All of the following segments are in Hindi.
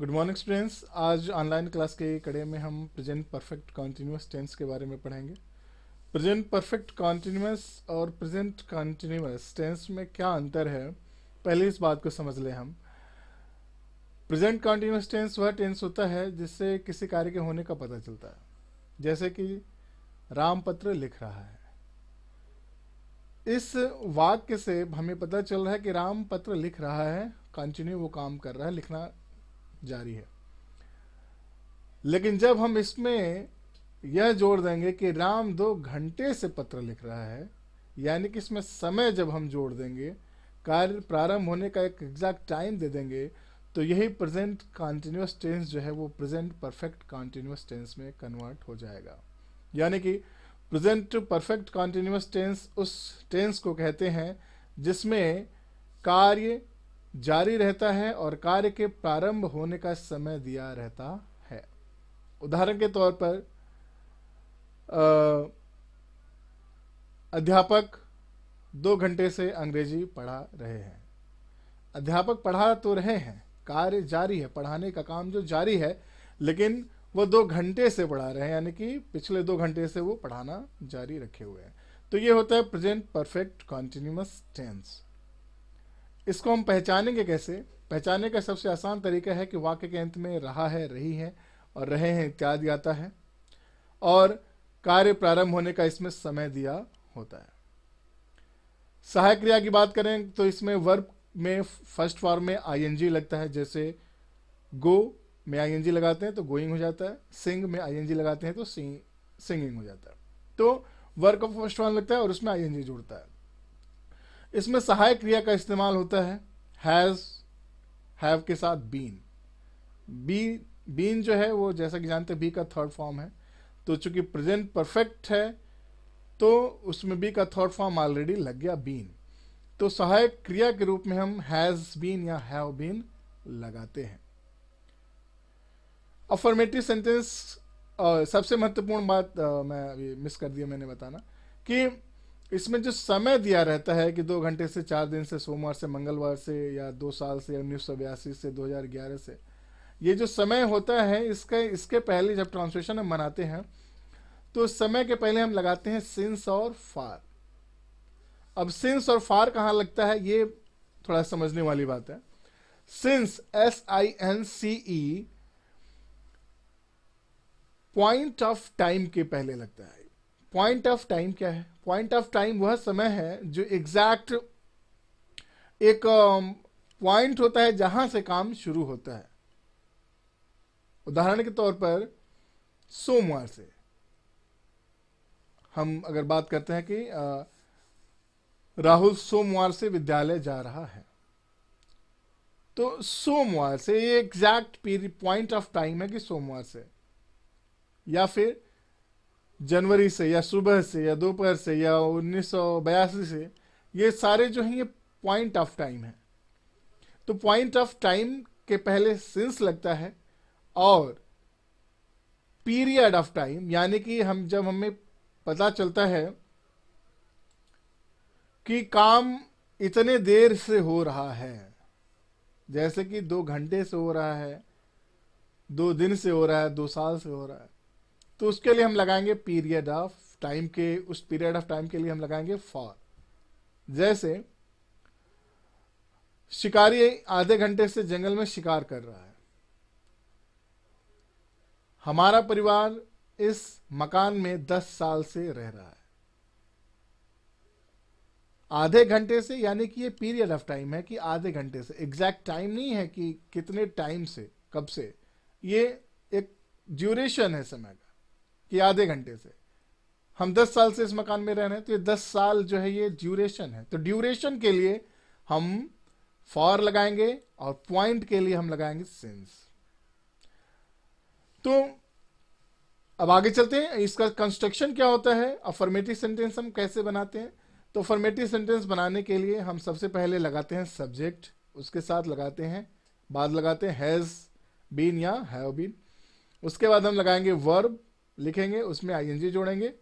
गुड मॉर्निंग स्टूडेंट्स आज ऑनलाइन क्लास के कड़े में हम प्रेजेंट परफेक्ट कॉन्टीन्यूस टेंस के बारे में पढ़ेंगे प्रेजेंट परफेक्ट कॉन्टीन्यूस और प्रेजेंट कॉन्टीन्यूस टेंस में क्या अंतर है पहले इस बात को समझ लें हम प्रेजेंट कॉन्टीन्यूस टेंस वह टेंस होता है जिससे किसी कार्य के होने का पता चलता है जैसे कि राम पत्र लिख रहा है इस वाक्य से हमें पता चल रहा है कि राम पत्र लिख रहा है कंटिन्यू वो काम कर रहा है लिखना जारी है लेकिन जब हम इसमें यह जोड़ देंगे कि राम दो घंटे से पत्र लिख रहा है यानी कि इसमें समय जब हम जोड़ देंगे कार्य प्रारंभ होने का एक एग्जैक्ट टाइम दे देंगे तो यही प्रेजेंट कॉन्टिन्यूस टेंस जो है वो प्रेजेंट परफेक्ट कॉन्टिन्यूस टेंस में कन्वर्ट हो जाएगा यानी कि प्रेजेंट परफेक्ट कॉन्टिन्यूस टेंस उस टेंस को कहते हैं जिसमें कार्य जारी रहता है और कार्य के प्रारंभ होने का समय दिया रहता है उदाहरण के तौर पर आ, अध्यापक दो घंटे से अंग्रेजी पढ़ा रहे हैं अध्यापक पढ़ा तो रहे हैं कार्य जारी है पढ़ाने का काम जो जारी है लेकिन वो दो घंटे से पढ़ा रहे हैं यानी कि पिछले दो घंटे से वो पढ़ाना जारी रखे हुए हैं तो ये होता है प्रेजेंट परफेक्ट कॉन्टिन्यूस टेंस इसको हम पहचानेंगे कैसे पहचानने का सबसे आसान तरीका है कि वाक्य के अंत में रहा है रही है और रहे हैं इत्यादि आता है और कार्य प्रारंभ होने का इसमें समय दिया होता है सहायक क्रिया की बात करें तो इसमें वर्ब में फर्स्ट फॉर्म में आईएनजी लगता है जैसे गो में आईएनजी लगाते हैं तो गोइंग हो जाता है सिंग में आईएनजी लगाते हैं तो सिंग सिंगिंग हो जाता है तो वर्क ऑफ फर्स्ट फॉर्म लगता है और उसमें आईएनजी जुड़ता है इसमें सहायक क्रिया का इस्तेमाल होता है हैज़ हैव के साथ बीन बी बीन जो है वो जैसा कि जानते हैं बी का थर्ड फॉर्म है तो चूंकि प्रेजेंट परफेक्ट है तो उसमें बी का थर्ड फॉर्म ऑलरेडी लग गया बीन तो सहायक क्रिया के रूप में हम हैज़ बीन या हैव बीन लगाते हैं अफर्मेटिव सेंटेंस सबसे महत्वपूर्ण बात आ, मैं अभी मिस कर दिया मैंने बताना कि इसमें जो समय दिया रहता है कि दो घंटे से चार दिन से सोमवार से मंगलवार से या दो साल से उन्नीस सौ बयासी से 2011 से ये जो समय होता है इसका इसके पहले जब ट्रांसलेशन हम मनाते हैं तो समय के पहले हम लगाते हैं सिंस और फार अब सिंस और फार कहाँ लगता है ये थोड़ा समझने वाली बात है since S I N C E point of time के पहले लगता है पॉइंट ऑफ टाइम क्या है पॉइंट ऑफ टाइम वह समय है जो एग्जैक्ट एक पॉइंट um, होता है जहां से काम शुरू होता है उदाहरण के तौर पर सोमवार से हम अगर बात करते हैं कि uh, राहुल सोमवार से विद्यालय जा रहा है तो सोमवार से ये एग्जैक्ट पॉइंट ऑफ टाइम है कि सोमवार से या फिर जनवरी से या सुबह से या दोपहर से या उन्नीस से ये सारे जो हैं ये पॉइंट ऑफ टाइम है तो पॉइंट ऑफ टाइम के पहले सिंस लगता है और पीरियड ऑफ टाइम यानी कि हम जब हमें पता चलता है कि काम इतने देर से हो रहा है जैसे कि दो घंटे से हो रहा है दो दिन से हो रहा है दो साल से हो रहा है तो उसके लिए हम लगाएंगे पीरियड ऑफ टाइम के उस पीरियड ऑफ टाइम के लिए हम लगाएंगे फॉर जैसे शिकारी आधे घंटे से जंगल में शिकार कर रहा है हमारा परिवार इस मकान में दस साल से रह रहा है आधे घंटे से यानी कि ये पीरियड ऑफ टाइम है कि आधे घंटे से एग्जैक्ट टाइम नहीं है कि कितने टाइम से कब से ये एक ड्यूरेशन है समय का कि आधे घंटे से हम 10 साल से इस मकान में रह रहे हैं तो ये 10 साल जो है ये ड्यूरेशन है तो ड्यूरेशन के लिए हम फॉर लगाएंगे और पॉइंट के लिए हम लगाएंगे सिंस तो अब आगे चलते हैं इसका कंस्ट्रक्शन क्या होता है अफॉर्मेटिव सेंटेंस हम कैसे बनाते हैं तो फॉर्मेटिव सेंटेंस बनाने के लिए हम सबसे पहले लगाते हैं सब्जेक्ट उसके साथ लगाते हैं बाद लगाते हैं हैज़ बीन या हैव बीन उसके बाद हम लगाएंगे वर्ब लिखेंगे उसमें आई जोड़ेंगे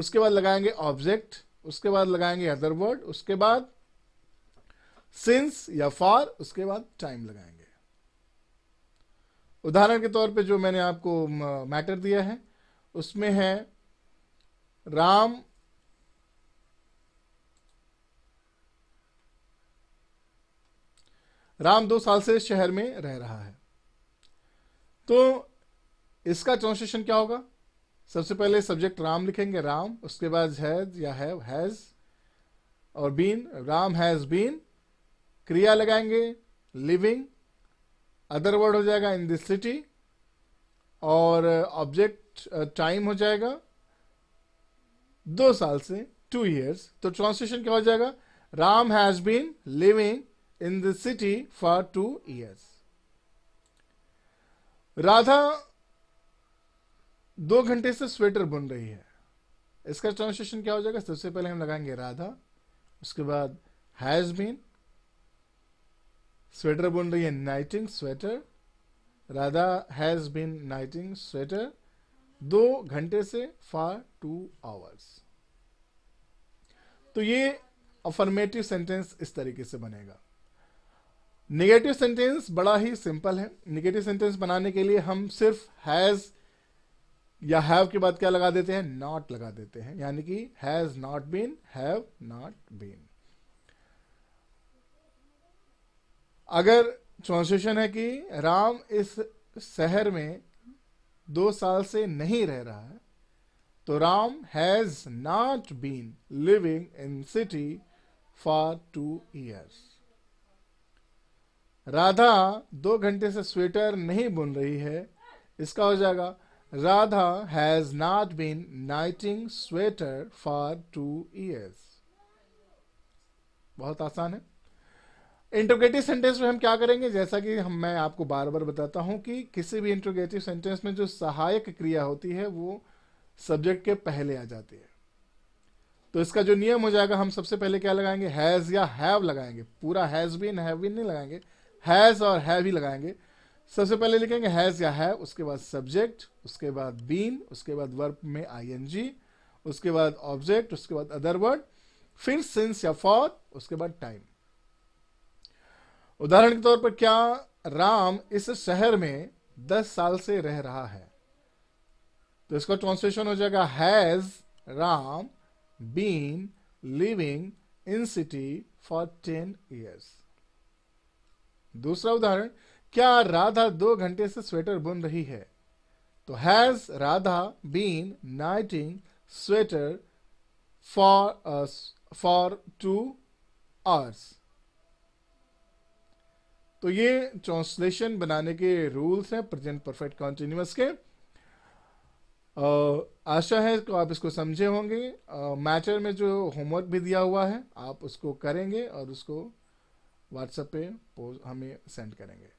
उसके बाद लगाएंगे ऑब्जेक्ट उसके बाद लगाएंगे अदर वर्ड उसके बाद सिंस या फॉर उसके बाद टाइम लगाएंगे उदाहरण के तौर पे जो मैंने आपको मैटर दिया है उसमें है राम राम दो साल से शहर में रह रहा है तो इसका ट्रांसलेशन क्या होगा सबसे पहले सब्जेक्ट राम लिखेंगे राम उसके बाद हैज या हैव हैज और बीन राम हैज बीन क्रिया लगाएंगे लिविंग अदर वर्ड हो जाएगा इन दिस सिटी और ऑब्जेक्ट uh, टाइम uh, हो जाएगा दो साल से टू ईयर्स तो ट्रांसलेशन क्या हो जाएगा Ram has been living in this city for two years Radha दो घंटे से स्वेटर बुन रही है इसका ट्रांसलेशन क्या हो जाएगा सबसे पहले हम लगाएंगे राधा उसके बाद हैज बीन स्वेटर बुन रही है knitting sweater Radha has been knitting sweater दो घंटे से फॉर टू आवर्स तो ये अफर्मेटिव सेंटेंस इस तरीके से बनेगा निगेटिव सेंटेंस बड़ा ही सिंपल है निगेटिव सेंटेंस बनाने के लिए हम सिर्फ हैज़ या हैव के बाद क्या लगा देते हैं नॉट लगा देते हैं यानी कि has not been have not been अगर ट्रांसलेशन है कि राम इस शहर में दो साल से नहीं रह रहा है तो Ram has not been living in city for two years Radha दो घंटे से स्वेटर नहीं बुन रही है इसका हो जाएगा Radha has not been knitting sweater for two years. बहुत आसान है इंट्रोगेटिव सेंटेंस में हम क्या करेंगे जैसा कि हम मैं आपको बार बार बताता हूं कि किसी भी इंट्रोगेटिव सेंटेंस में जो सहायक क्रिया होती है वो सब्जेक्ट के पहले आ जाती है तो इसका जो नियम हो जाएगा हम सबसे पहले क्या लगाएंगे हैज़ या हैव लगाएंगे पूरा हैज़ बीन हैव बीन नहीं लगाएंगे हैज़ और हैव ही लगाएंगे सबसे पहले लिखेंगे हैज या है उसके बाद सब्जेक्ट उसके बाद बीन उसके बाद वर्ब में आईएनजी उसके बाद ऑब्जेक्ट उसके बाद अदर वर्ड फिर सिंस या फॉर उसके बाद टाइम उदाहरण के तौर पर क्या राम इस शहर में दस साल से रह रहा है तो इसका ट्रांसलेशन हो जाएगा has Ram been living in city for ten years दूसरा उदाहरण क्या राधा दो घंटे से स्वेटर बुन रही है तो has Radha been knitting sweater for for two hours तो ये ट्रांसलेशन बनाने के रूल्स हैं प्रेजेंट परफेक्ट कॉन्टिन्यूस के आशा है तो आप इसको समझे होंगे मैटर में जो होमवर्क भी दिया हुआ है आप उसको करेंगे और उसको व्हाट्सएप पे हमें सेंड करेंगे